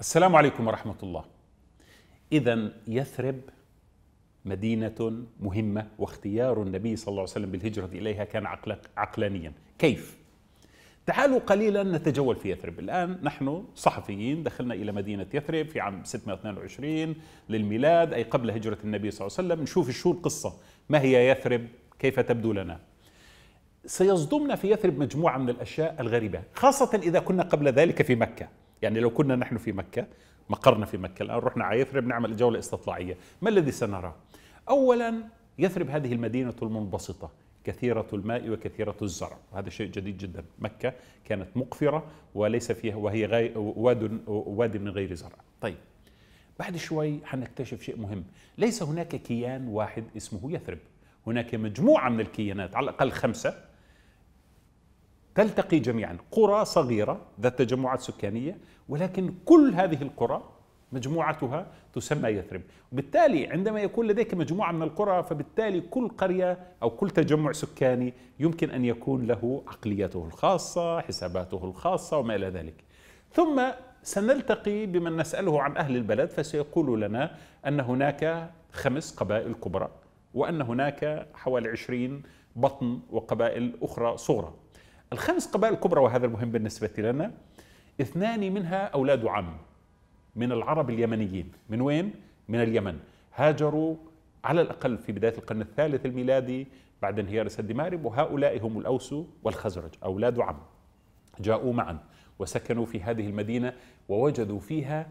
السلام عليكم ورحمة الله. إذا يثرب مدينة مهمة واختيار النبي صلى الله عليه وسلم بالهجرة إليها كان عقل عقلانيا، كيف؟ تعالوا قليلا نتجول في يثرب، الآن نحن صحفيين دخلنا إلى مدينة يثرب في عام 622 للميلاد أي قبل هجرة النبي صلى الله عليه وسلم، نشوف شو القصة، ما هي يثرب؟ كيف تبدو لنا؟ سيصدمنا في يثرب مجموعة من الأشياء الغريبة خاصة إذا كنا قبل ذلك في مكة يعني لو كنا نحن في مكة مقرنا في مكة الآن رحنا على يثرب نعمل جولة استطلاعية ما الذي سنراه؟ أولا يثرب هذه المدينة المنبسطة كثيرة الماء وكثيرة الزرع هذا شيء جديد جدا مكة كانت مقفرة وليس فيها وهي غاي واد واد من غير زرع طيب بعد شوي حنكتشف شيء مهم ليس هناك كيان واحد اسمه يثرب هناك مجموعة من الكيانات على الأقل خمسة تلتقي جميعا قرى صغيرة ذات تجمعات سكانية ولكن كل هذه القرى مجموعتها تسمى يثرب وبالتالي عندما يكون لديك مجموعة من القرى فبالتالي كل قرية أو كل تجمع سكاني يمكن أن يكون له عقليته الخاصة حساباته الخاصة وما إلى ذلك ثم سنلتقي بمن نسأله عن أهل البلد فسيقول لنا أن هناك خمس قبائل كبرى وأن هناك حوالي عشرين بطن وقبائل أخرى صغرى الخمس قبائل الكبرى وهذا المهم بالنسبة لنا اثنان منها أولاد عم من العرب اليمنيين من وين؟ من اليمن هاجروا على الأقل في بداية القرن الثالث الميلادي بعد انهيار سد مارب وهؤلاء هم الأوس والخزرج أولاد عم جاءوا معا وسكنوا في هذه المدينة ووجدوا فيها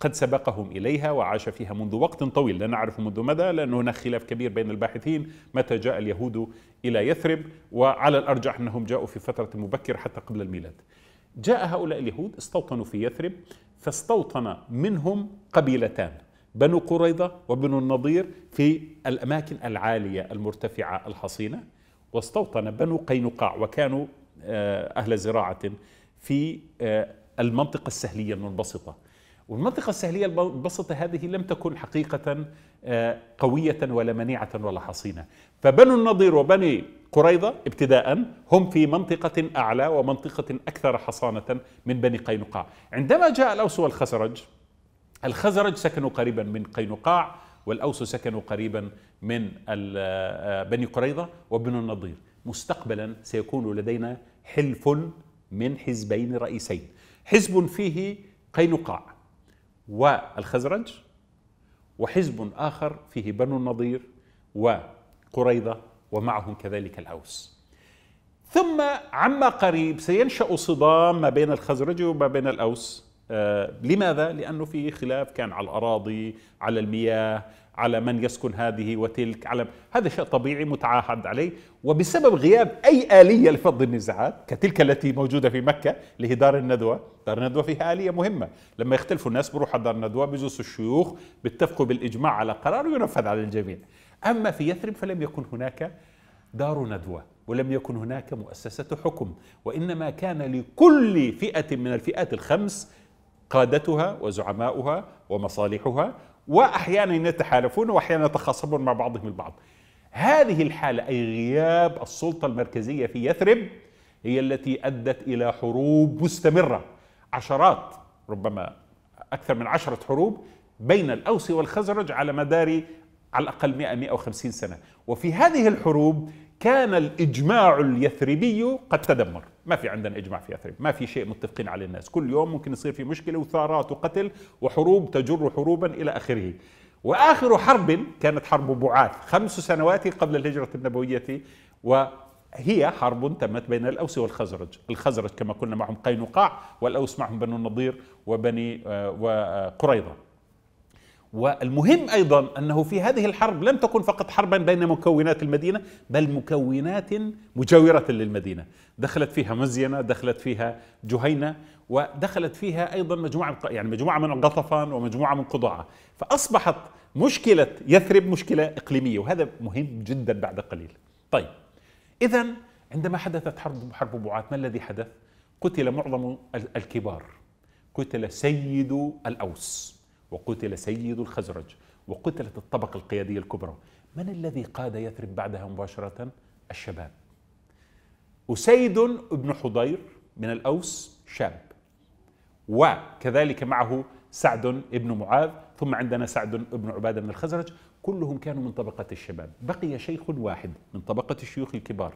قد سبقهم إليها وعاش فيها منذ وقت طويل لا نعرف منذ مدى لأن هناك خلاف كبير بين الباحثين متى جاء اليهود إلى يثرب وعلى الأرجح أنهم جاءوا في فترة مبكرة حتى قبل الميلاد جاء هؤلاء اليهود استوطنوا في يثرب فاستوطن منهم قبيلتان بنو قريضة وبنو النضير في الأماكن العالية المرتفعة الحصينة واستوطن بنو قينقاع وكانوا آه، أهل زراعة في آه، المنطقة السهلية المنبسطة والمنطقة السهلية البسطة هذه لم تكن حقيقة آه، قوية ولا منيعة ولا حصينة فبنو النضير وبني قريظة ابتداء هم في منطقة أعلى ومنطقة أكثر حصانة من بني قينقاع عندما جاء الأوس والخزرج الخزرج سكنوا قريبا من قينقاع والأوس سكنوا قريبا من آه، بني قريظة وبنو النضير مستقبلا سيكون لدينا حلف من حزبين رئيسين حزب فيه قينقاع والخزرج وحزب آخر فيه بنو النضير وقريضة ومعهم كذلك الأوس ثم عما قريب سينشأ صدام ما بين الخزرج وما بين الأوس آه لماذا؟ لأنه في خلاف كان على الأراضي على المياه على من يسكن هذه وتلك على هذا شيء طبيعي متعاهد عليه وبسبب غياب أي آلية لفض النزاعات كتلك التي موجودة في مكة اللي هي دار الندوة دار الندوة فيها آلية مهمة لما يختلفوا الناس بروح على دار الندوة بجلسوا الشيوخ بيتفقوا بالإجماع على قرار وينفذ على الجميع أما في يثرب فلم يكن هناك دار ندوة ولم يكن هناك مؤسسة حكم وإنما كان لكل فئة من الفئات الخمس قادتها وزعماؤها ومصالحها واحيانا يتحالفون واحيانا يتخاصمون مع بعضهم البعض. هذه الحاله اي غياب السلطه المركزيه في يثرب هي التي ادت الى حروب مستمره عشرات ربما اكثر من عشره حروب بين الاوس والخزرج على مدار على الأقل 100 150 سنة وفي هذه الحروب كان الإجماع اليثربي قد تدمر ما في عندنا إجماع في يثرب ما في شيء متفقين عليه الناس كل يوم ممكن يصير في مشكلة وثارات وقتل وحروب تجر حروبا إلى آخره وآخر حرب كانت حرب بعاث خمس سنوات قبل الهجرة النبوية وهي حرب تمت بين الأوس والخزرج الخزرج كما قلنا معهم قينقاع والأوس معهم بنو النضير وبني آه، وقريضة والمهم ايضا انه في هذه الحرب لم تكن فقط حربا بين مكونات المدينه بل مكونات مجاوره للمدينه، دخلت فيها مزينه، دخلت فيها جهينه، ودخلت فيها ايضا مجموعه يعني مجموعه من غطفان ومجموعه من قضاعه، فاصبحت مشكله يثرب مشكله اقليميه وهذا مهم جدا بعد قليل. طيب اذا عندما حدثت حرب حرب بوعات ما الذي حدث؟ قتل معظم الكبار قتل سيد الاوس وقتل سيد الخزرج وقتلت الطبقة القيادية الكبرى من الذي قاد يثرب بعدها مباشرة؟ الشباب أسيد بن حضير من الأوس شاب وكذلك معه سعد بن معاذ ثم عندنا سعد بن عبادة من الخزرج كلهم كانوا من طبقة الشباب بقي شيخ واحد من طبقة الشيوخ الكبار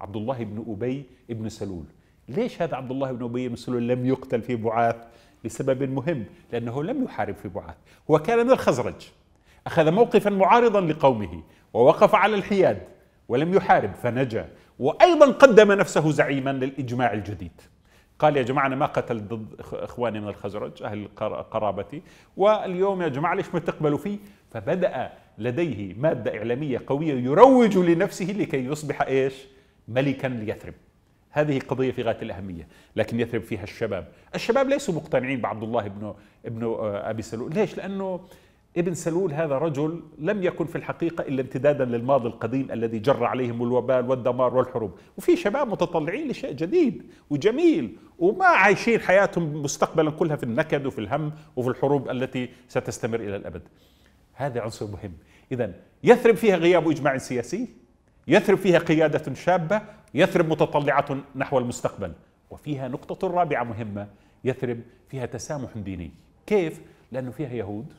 عبد الله بن أبي بن سلول ليش هذا عبد الله بن أبي بن سلول لم يقتل في بعاث لسبب مهم لأنه لم يحارب في بعاث هو كان من الخزرج أخذ موقفا معارضا لقومه ووقف على الحياد ولم يحارب فنجا وأيضا قدم نفسه زعيما للإجماع الجديد قال يا جماعة أنا ما قتلت ضد إخواني من الخزرج أهل قرابتي واليوم يا جماعة ليش ما تقبلوا فيه فبدأ لديه مادة إعلامية قوية يروج لنفسه لكي يصبح إيش ملكا ليثرب هذه قضية في غاية الأهمية لكن يثرب فيها الشباب الشباب ليسوا مقتنعين بعبد الله ابن, ابن آه، أبي سلول ليش؟ لأنه ابن سلول هذا رجل لم يكن في الحقيقة إلا امتدادا للماضي القديم الذي جر عليهم الوبال والدمار والحروب وفي شباب متطلعين لشيء جديد وجميل وما عايشين حياتهم مستقبلا كلها في النكد وفي الهم وفي الحروب التي ستستمر إلى الأبد هذا عنصر مهم إذا يثرب فيها غياب إجماع سياسي يثرب فيها قيادة شابة يثرب متطلعة نحو المستقبل وفيها نقطة رابعة مهمة يثرب فيها تسامح ديني كيف؟ لأنه فيها يهود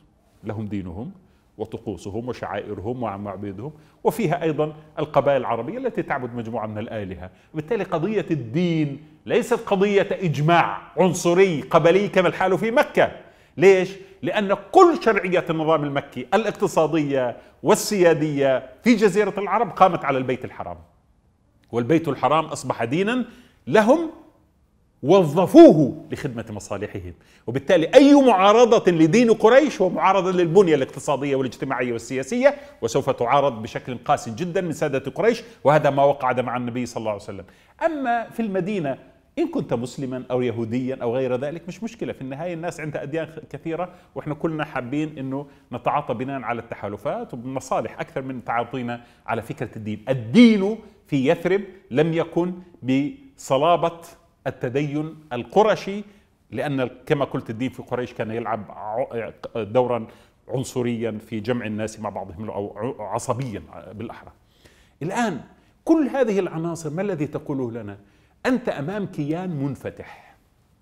لهم دينهم وطقوسهم وشعائرهم ومعابدهم وفيها أيضا القبائل العربية التي تعبد مجموعة من الآلهة بالتالي قضية الدين ليست قضية إجماع عنصري قبلي كما الحال في مكة ليش؟ لأن كل شرعية النظام المكي الاقتصادية والسيادية في جزيرة العرب قامت على البيت الحرام والبيت الحرام أصبح دينا لهم وظفوه لخدمة مصالحهم وبالتالي أي معارضة لدين قريش هو معارضة للبنية الاقتصادية والاجتماعية والسياسية وسوف تعارض بشكل قاسي جدا من سادة قريش وهذا ما وقع مع النبي صلى الله عليه وسلم أما في المدينة إن كنت مسلما أو يهوديا أو غير ذلك مش مشكلة في النهاية الناس عندها أديان كثيرة وإحنا كلنا حابين أنه نتعاطى بناء على التحالفات وبمصالح أكثر من تعاطينا على فكرة الدين الدين في يثرب لم يكن بصلابة التدين القرشي لأن كما قلت الدين في قريش كان يلعب دورا عنصريا في جمع الناس مع بعضهم أو عصبيا بالأحرى الآن كل هذه العناصر ما الذي تقوله لنا؟ أنت أمام كيان منفتح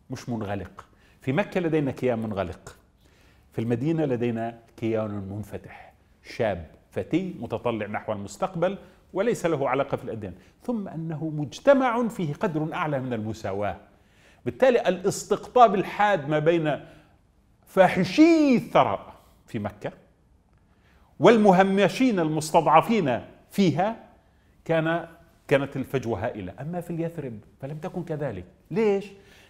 مش منغلق في مكة لدينا كيان منغلق في المدينة لدينا كيان منفتح شاب فتي متطلع نحو المستقبل وليس له علاقة في الأديان ثم أنه مجتمع فيه قدر أعلى من المساواة بالتالي الاستقطاب الحاد ما بين فاحشي الثراء في مكة والمهمشين المستضعفين فيها كان كانت الفجوة هائلة أما في اليثرب فلم تكن كذلك ليش؟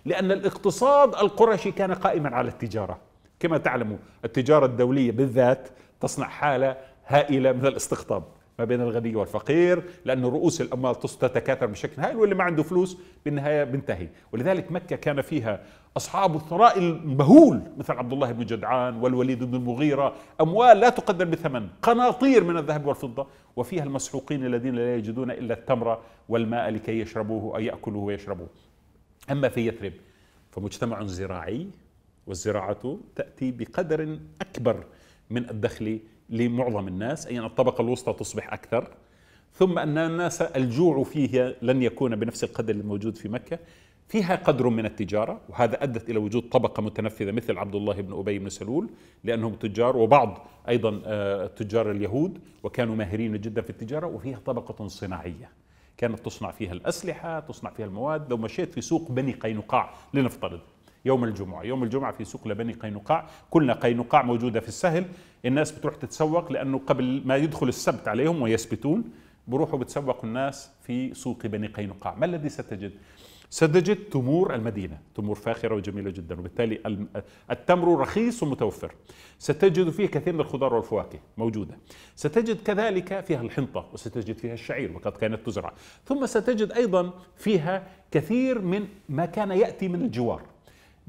لأن الاقتصاد القرشي كان قائما على التجارة كما تعلموا التجارة الدولية بالذات تصنع حالة هائلة من الاستقطاب ما بين الغني والفقير لأن رؤوس الأموال تتكاثر بشكل هائل واللي ما عنده فلوس بالنهاية بنتهي ولذلك مكة كان فيها أصحاب الثراء المهول مثل عبد الله بن جدعان والوليد بن المغيرة أموال لا تقدر بثمن قناطير من الذهب والفضة وفيها المسحوقين الذين لا يجدون إلا التمر والماء لكي يشربوه أو يأكلوه ويشربوه أما في يثرب فمجتمع زراعي والزراعة تأتي بقدر أكبر من الدخل لمعظم الناس أي أن الطبقة الوسطى تصبح أكثر ثم أن الناس الجوع فيها لن يكون بنفس القدر الموجود في مكة فيها قدر من التجارة وهذا أدت إلى وجود طبقة متنفذة مثل عبد الله بن أبي بن سلول لأنهم تجار وبعض أيضا آه، تجار اليهود وكانوا ماهرين جدا في التجارة وفيها طبقة صناعية كانت تصنع فيها الأسلحة تصنع فيها المواد لو مشيت في سوق بني قينقاع لنفترض يوم الجمعة يوم الجمعة في سوق لبني قينقاع كلنا قينقاع موجودة في السهل الناس بتروح تتسوق لأنه قبل ما يدخل السبت عليهم ويسبتون بروحوا بتسوق الناس في سوق بني قينقاع ما الذي ستجد؟ ستجد تمور المدينة تمور فاخرة وجميلة جدا وبالتالي التمر رخيص ومتوفر ستجد فيه كثير من الخضار والفواكه موجودة ستجد كذلك فيها الحنطة وستجد فيها الشعير وقد كانت تزرع ثم ستجد أيضا فيها كثير من ما كان يأتي من الجوار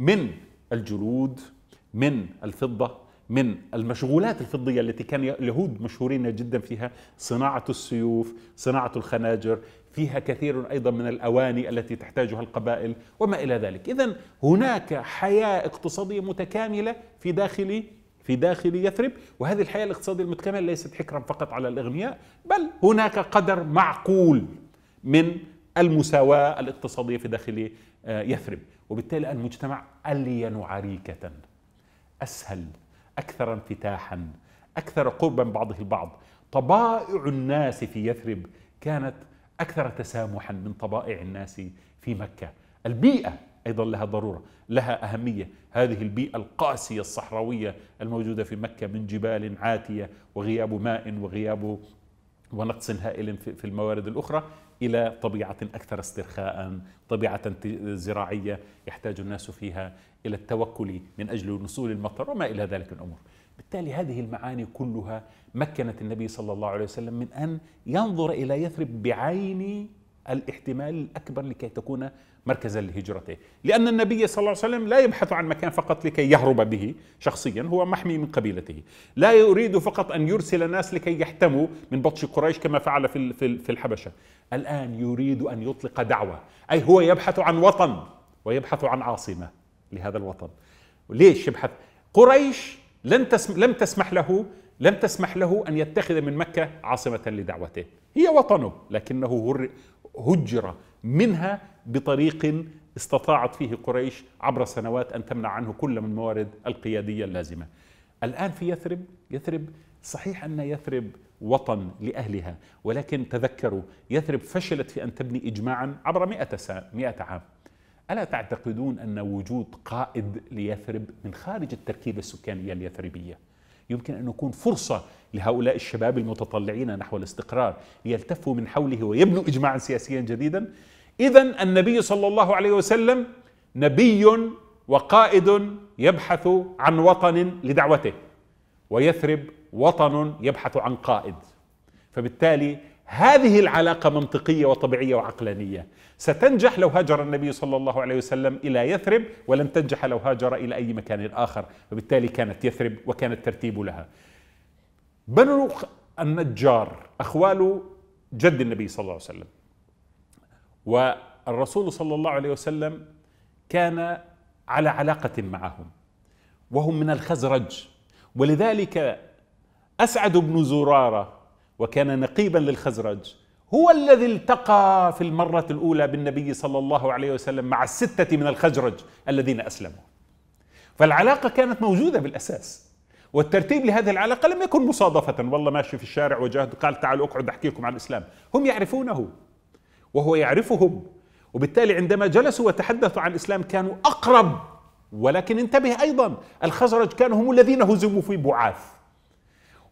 من الجلود من الفضة من المشغولات الفضية التي كان اليهود مشهورين جدا فيها صناعة السيوف صناعة الخناجر فيها كثير أيضا من الأواني التي تحتاجها القبائل وما إلى ذلك إذا هناك حياة اقتصادية متكاملة في داخل في داخل يثرب وهذه الحياة الاقتصادية المتكاملة ليست حكرا فقط على الأغنياء بل هناك قدر معقول من المساواة الاقتصادية في داخل آه، يثرب وبالتالي المجتمع ألين عريكة أسهل أكثر انفتاحا أكثر قربا من بعضه البعض طبائع الناس في يثرب كانت أكثر تسامحا من طبائع الناس في مكة البيئة أيضا لها ضرورة لها أهمية هذه البيئة القاسية الصحراوية الموجودة في مكة من جبال عاتية وغياب ماء وغياب ونقص هائل في الموارد الأخرى إلى طبيعة أكثر استرخاء طبيعة زراعية يحتاج الناس فيها إلى التوكل من أجل نصول المطر وما إلى ذلك الأمور بالتالي هذه المعاني كلها مكنت النبي صلى الله عليه وسلم من أن ينظر إلى يثرب بعين الاحتمال الأكبر لكي تكون مركزا لهجرته لأن النبي صلى الله عليه وسلم لا يبحث عن مكان فقط لكي يهرب به شخصيا هو محمي من قبيلته لا يريد فقط أن يرسل الناس لكي يحتموا من بطش قريش كما فعل في, الحبشة الآن يريد أن يطلق دعوة أي هو يبحث عن وطن ويبحث عن عاصمة لهذا الوطن ليش يبحث قريش لن تسم لم تسمح له لم تسمح له أن يتخذ من مكة عاصمة لدعوته هي وطنه لكنه هجر منها بطريق استطاعت فيه قريش عبر سنوات أن تمنع عنه كل من موارد القيادية اللازمة الآن في يثرب يثرب صحيح أن يثرب وطن لأهلها ولكن تذكروا يثرب فشلت في أن تبني إجماعا عبر مئة, 100 مئة عام ألا تعتقدون أن وجود قائد ليثرب من خارج التركيبة السكانية اليثربية يمكن أن يكون فرصة لهؤلاء الشباب المتطلعين نحو الاستقرار ليلتفوا من حوله ويبنوا إجماعا سياسيا جديدا إذا النبي صلى الله عليه وسلم نبي وقائد يبحث عن وطن لدعوته ويثرب وطن يبحث عن قائد فبالتالي هذه العلاقة منطقية وطبيعية وعقلانية ستنجح لو هاجر النبي صلى الله عليه وسلم إلى يثرب ولن تنجح لو هاجر إلى أي مكان آخر وبالتالي كانت يثرب وكان الترتيب لها بنو النجار أخوال جد النبي صلى الله عليه وسلم والرسول صلى الله عليه وسلم كان على علاقة معهم وهم من الخزرج ولذلك أسعد بن زرارة وكان نقيبا للخزرج هو الذي التقى في المرة الأولى بالنبي صلى الله عليه وسلم مع الستة من الخزرج الذين أسلموا فالعلاقة كانت موجودة بالأساس والترتيب لهذه العلاقة لم يكن مصادفة والله ماشي في الشارع وجاهد قال تعالوا أقعد أحكي لكم عن الإسلام هم يعرفونه وهو يعرفهم وبالتالي عندما جلسوا وتحدثوا عن الإسلام كانوا أقرب ولكن انتبه أيضا الخزرج كانوا هم الذين هزموا في بعاث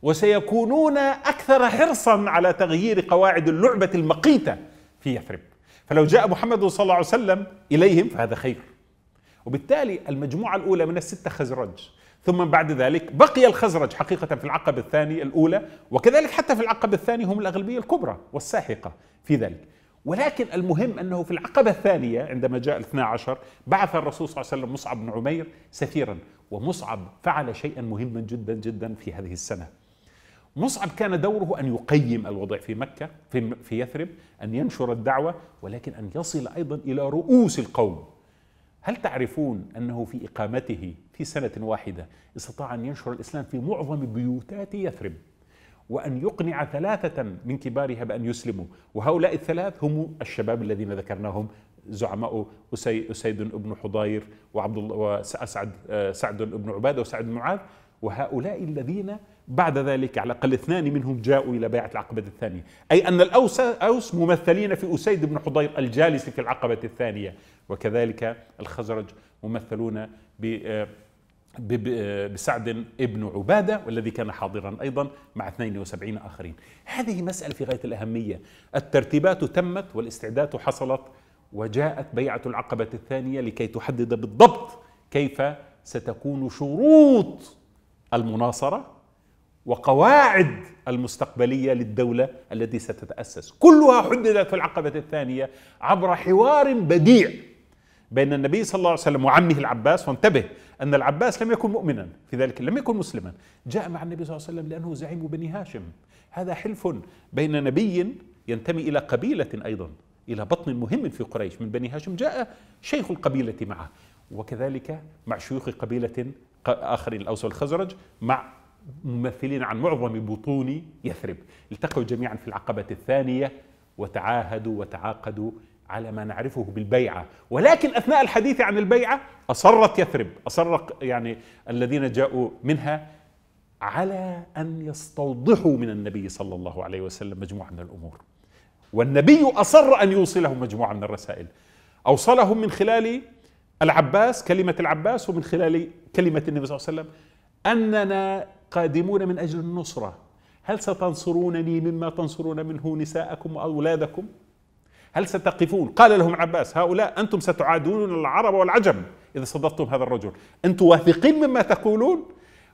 وسيكونون أكثر حرصا على تغيير قواعد اللعبة المقيتة في يثرب فلو جاء محمد صلى الله عليه وسلم إليهم فهذا خير وبالتالي المجموعة الأولى من الستة خزرج ثم بعد ذلك بقي الخزرج حقيقة في العقبة الثانية الأولى وكذلك حتى في العقبة الثانية هم الأغلبية الكبرى والساحقة في ذلك ولكن المهم أنه في العقبة الثانية عندما جاء الاثنى عشر بعث الرسول صلى الله عليه وسلم مصعب بن عمير سفيرا ومصعب فعل شيئا مهما جدا جدا في هذه السنة مصعب كان دوره ان يقيم الوضع في مكه في في يثرب ان ينشر الدعوه ولكن ان يصل ايضا الى رؤوس القوم هل تعرفون انه في اقامته في سنه واحده استطاع ان ينشر الاسلام في معظم بيوتات يثرب وأن يقنع ثلاثة من كبارها بأن يسلموا وهؤلاء الثلاث هم الشباب الذين ذكرناهم زعماء أسيد بن حضير وعبد الله وسعد سعد بن عبادة وسعد بن معاذ وهؤلاء الذين بعد ذلك على الأقل اثنان منهم جاءوا إلى بيعة العقبة الثانية أي أن الأوس أوس ممثلين في أسيد بن حضير الجالس في العقبة الثانية وكذلك الخزرج ممثلون بسعد ابن عبادة والذي كان حاضرا أيضا مع 72 آخرين هذه مسألة في غاية الأهمية الترتيبات تمت والاستعداد حصلت وجاءت بيعة العقبة الثانية لكي تحدد بالضبط كيف ستكون شروط المناصرة وقواعد المستقبليه للدوله التي ستتاسس كلها حددت في العقبه الثانيه عبر حوار بديع بين النبي صلى الله عليه وسلم وعمه العباس وانتبه ان العباس لم يكن مؤمنا في ذلك لم يكن مسلما جاء مع النبي صلى الله عليه وسلم لانه زعيم بني هاشم هذا حلف بين نبي ينتمي الى قبيله ايضا الى بطن مهم في قريش من بني هاشم جاء شيخ القبيله معه وكذلك مع شيوخ قبيله اخرين الاوس والخزرج مع ممثلين عن معظم بطون يثرب التقوا جميعا في العقبة الثانية وتعاهدوا وتعاقدوا على ما نعرفه بالبيعة ولكن أثناء الحديث عن البيعة أصرت يثرب أصر يعني الذين جاءوا منها على أن يستوضحوا من النبي صلى الله عليه وسلم مجموعة من الأمور والنبي أصر أن يوصلهم مجموعة من الرسائل أوصلهم من خلال العباس كلمة العباس ومن خلال كلمة النبي صلى الله عليه وسلم أننا قادمون من أجل النصرة هل ستنصرونني مما تنصرون منه نساءكم وأولادكم هل ستقفون قال لهم عباس هؤلاء أنتم ستعادون العرب والعجم إذا صدقتم هذا الرجل أنتم واثقين مما تقولون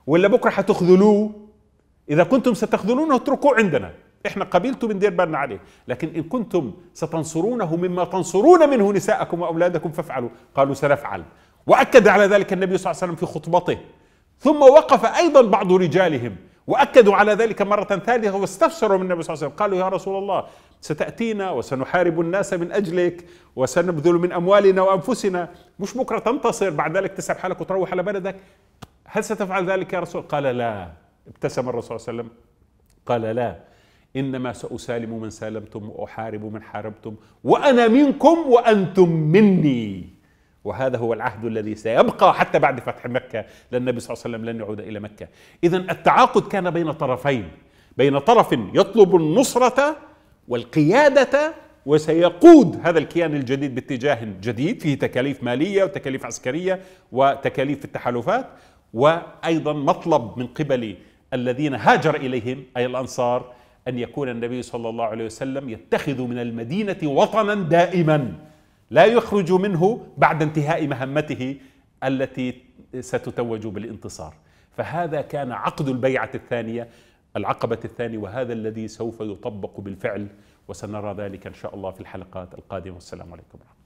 ولا بكرة حتخذلوه إذا كنتم ستخذلونه اتركوه عندنا احنا قبيلته بندير بالنا عليه لكن ان كنتم ستنصرونه مما تنصرون منه نساءكم واولادكم فافعلوا قالوا سنفعل واكد على ذلك النبي صلى الله عليه وسلم في خطبته ثم وقف أيضا بعض رجالهم وأكدوا على ذلك مرة ثالثة واستفسروا من النبي صلى الله عليه وسلم قالوا يا رسول الله ستأتينا وسنحارب الناس من أجلك وسنبذل من أموالنا وأنفسنا مش بكرة تنتصر بعد ذلك تسحب حالك وتروح على بلدك هل ستفعل ذلك يا رسول قال لا ابتسم الرسول صلى الله عليه وسلم قال لا إنما سأسالم من سالمتم وأحارب من حاربتم وأنا منكم وأنتم مني وهذا هو العهد الذي سيبقى حتى بعد فتح مكة لأن النبي صلى الله عليه وسلم لن يعود إلى مكة إذا التعاقد كان بين طرفين بين طرف يطلب النصرة والقيادة وسيقود هذا الكيان الجديد باتجاه جديد فيه تكاليف مالية وتكاليف عسكرية وتكاليف في التحالفات وأيضا مطلب من قبل الذين هاجر إليهم أي الأنصار أن يكون النبي صلى الله عليه وسلم يتخذ من المدينة وطنا دائما لا يخرج منه بعد انتهاء مهمته التي ستتوج بالانتصار فهذا كان عقد البيعة الثانية العقبة الثانية وهذا الذي سوف يطبق بالفعل وسنرى ذلك إن شاء الله في الحلقات القادمة والسلام عليكم ورحمة الله